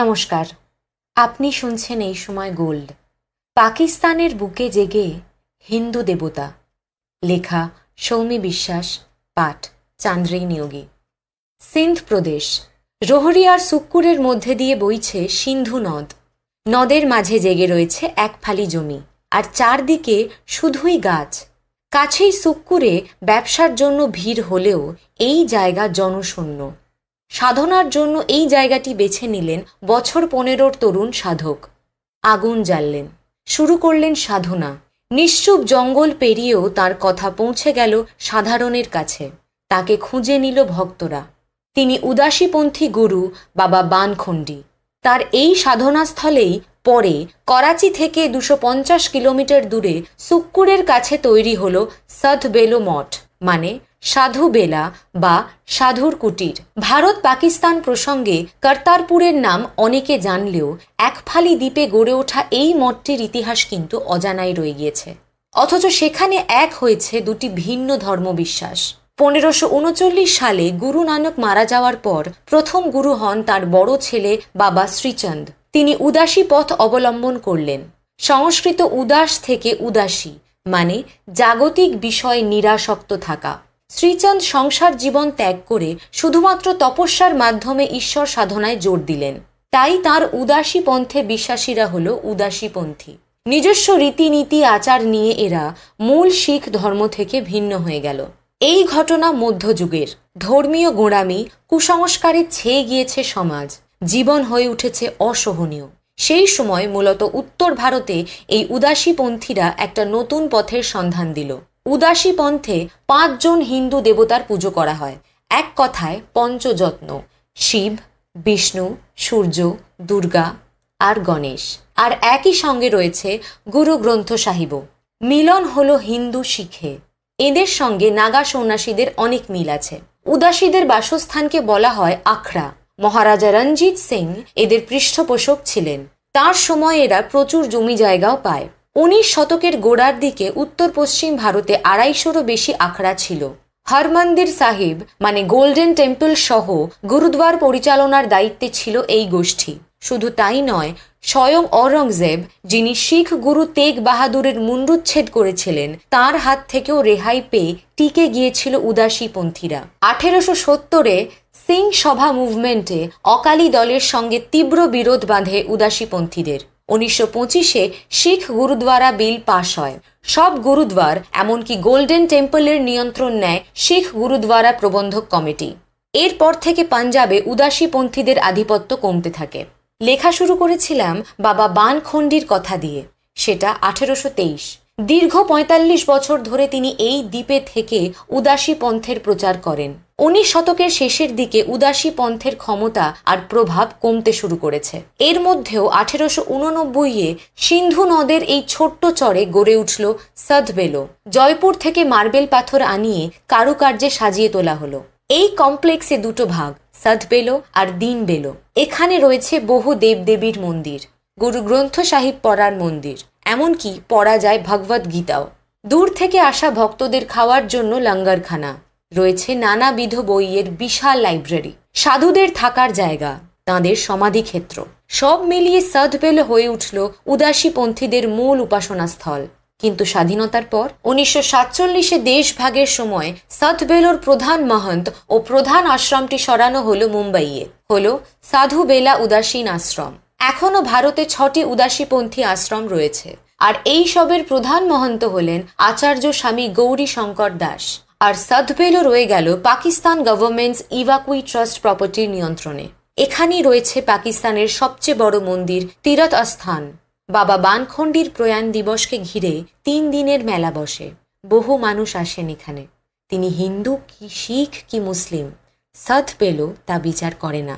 নমস্কার আপনি শুনছেন এই সময় গোল্ড পাকিস্তানের বুকে জেগে হিন্দু দেবতা লেখা সৌমি বিশ্বাস পাঠ চান্দ্রেই নিয়োগী সিন্ধ প্রদেশ রোহরি আর সুক্কুরের মধ্যে দিয়ে বইছে সিন্ধু নদ নদের মাঝে জেগে রয়েছে এক ফালি জমি আর চারদিকে শুধুই গাছ কাছেই সুক্কুরে ব্যবসার জন্য ভিড় হলেও এই জায়গা জনশূন্য সাধনার জন্য এই জায়গাটি বেছে নিলেন বছর পনেরোর তরুণ সাধক আগুন জ্বাললেন শুরু করলেন সাধনা নিশ্চুপ জঙ্গল পেরিয়েও তার কথা পৌঁছে গেল সাধারণের কাছে তাকে খুঁজে নিল ভক্তরা তিনি উদাসীপন্থী গুরু বাবা বানখণ্ডী তার এই সাধনাস্থলেই পরে করাচি থেকে দুশো কিলোমিটার দূরে সুক্কুরের কাছে তৈরি হল সথবেলো মঠ মানে সাধু বেলা বা সাধুর কুটির ভারত পাকিস্তান প্রসঙ্গে কর্তারপুরের নাম অনেকে জানলেও একফালি দ্বীপে গড়ে ওঠা এই মঠটির ইতিহাস কিন্তু অজানাই রয়ে গিয়েছে অথচ সেখানে এক হয়েছে দুটি ভিন্ন ধর্মবিশ্বাস পনেরোশো উনচল্লিশ সালে গুরু নানক মারা যাওয়ার পর প্রথম গুরু হন তার বড় ছেলে বাবা শ্রীচন্দ তিনি উদাসী পথ অবলম্বন করলেন সংস্কৃত উদাস থেকে উদাসী মানে জাগতিক বিষয় নিরাসক্ত থাকা শ্রীচাঁদ সংসার জীবন ত্যাগ করে শুধুমাত্র তপস্যার মাধ্যমে ঈশ্বর সাধনায় জোর দিলেন তাই তার উদাসী পন্থে বিশ্বাসীরা হল উদাসীপন্থী নিজস্ব রীতিনীতি আচার নিয়ে এরা মূল শিখ ধর্ম থেকে ভিন্ন হয়ে গেল এই ঘটনা মধ্যযুগের ধর্মীয় গোড়ামি কুসংস্কারে ছেয়ে গিয়েছে সমাজ জীবন হয়ে উঠেছে অসহনীয় সেই সময় মূলত উত্তর ভারতে এই উদাসীপন্থীরা একটা নতুন পথের সন্ধান দিল উদাসী পন্থে পাঁচজন হিন্দু দেবতার পুজো করা হয় এক কথায় পঞ্চযত্ন শিব বিষ্ণু সূর্য দুর্গা আর গণেশ আর একই সঙ্গে রয়েছে গুরু গ্রন্থ সাহিব মিলন হল হিন্দু শিখে এদের সঙ্গে নাগা সন্ন্যাসীদের অনেক মিল আছে উদাসীদের বাসস্থানকে বলা হয় আখড়া মহারাজা রঞ্জিত সিং এদের পৃষ্ঠপোষক ছিলেন তার সময় এরা প্রচুর জমি জায়গাও পায় উনিশ শতকের গোড়ার দিকে উত্তর পশ্চিম ভারতে আড়াইশোরও বেশি আখড়া ছিল হরমন্দির সাহিব মানে গোল্ডেন টেম্পল সহ গুরুদ্বার পরিচালনার দায়িত্বে ছিল এই গোষ্ঠী শুধু তাই নয় স্বয়ং অরঙ্গজেব যিনি শিখ গুরু তেগ বাহাদুরের মুন্ডুচ্ছেদ করেছিলেন তার হাত থেকেও রেহাই পেয়ে টিকে গিয়েছিল উদাসীপন্থীরা আঠেরোশো সত্তরে সিং সভা মুভমেন্টে অকালি দলের সঙ্গে তীব্র বিরোধ বাঁধে উদাসীপন্থীদের উনিশশো পঁচিশে শিখ গুরুদ্বারা বিল পাশ হয় সব গুরুদ্বার এমনকি গোল্ডেন টেম্পলের নিয়ন্ত্রণ নেয় শিখ গুরুদ্বারা প্রবন্ধক কমিটি এরপর থেকে পাঞ্জাবে উদাসীপন্থীদের আধিপত্য কমতে থাকে লেখা শুরু করেছিলাম বাবা বানখণ্ডির কথা দিয়ে সেটা আঠেরোশো তেইশ দীর্ঘ ৪৫ বছর ধরে তিনি এই দ্বীপে থেকে উদাসী পন্থের প্রচার করেন উনিশ শতকের শেষের দিকে উদাসী পন্থের ক্ষমতা আর প্রভাব কমতে শুরু করেছে এর মধ্যেও আঠেরোশো উননব্বইয়ে সিন্ধু নদের এই ছোট্ট চরে গড়ে উঠল সদবেলো জয়পুর থেকে মার্বেল পাথর আনিয়ে কারুকার্যে সাজিয়ে তোলা হলো এই কমপ্লেক্সে দুটো ভাগ সদবেলো আর দিনবেলো এখানে রয়েছে বহু দেবদেবীর মন্দির গুরু গ্রন্থ সাহিব পড়ার মন্দির এমনকি পড়া যায় ভগবদ গীতাও দূর থেকে আসা ভক্তদের খাওয়ার জন্য লঙ্গারখানা রয়েছে নানাবিধ বইয়ের বিশাল লাইব্রেরি সাধুদের থাকার জায়গা তাঁদের সমাধিক্ষেত্র সব মিলিয়ে সদবেল হয়ে উঠল উদাসীপন্থীদের মূল উপাসনাস্থল কিন্তু স্বাধীনতার পর উনিশশো সাতচল্লিশে দেশভাগের সময় সাথবেলোর প্রধান মহন্ত ও প্রধান আশ্রমটি সরানো হলো মুম্বাইয়ে হলো সাধু বেলা উদাসীন আশ্রম এখনও ভারতে ছটি উদাসীপন্থী আশ্রম রয়েছে আর এই সবের প্রধান মহন্ত হলেন আচার্য স্বামী গৌরী শঙ্কর দাস আর সাধবেলো রয়ে গেল পাকিস্তান গভর্নমেন্টস ইভাকুই ট্রাস্ট প্রপার্টির নিয়ন্ত্রণে এখানেই রয়েছে পাকিস্তানের সবচেয়ে বড় মন্দির তিরত আস্থান বাবা বানখণ্ডির প্রয়াণ দিবসকে ঘিরে তিন দিনের মেলা বসে বহু মানুষ আসেন এখানে তিনি হিন্দু কি শিখ কি মুসলিম সৎ পেল তা বিচার করে না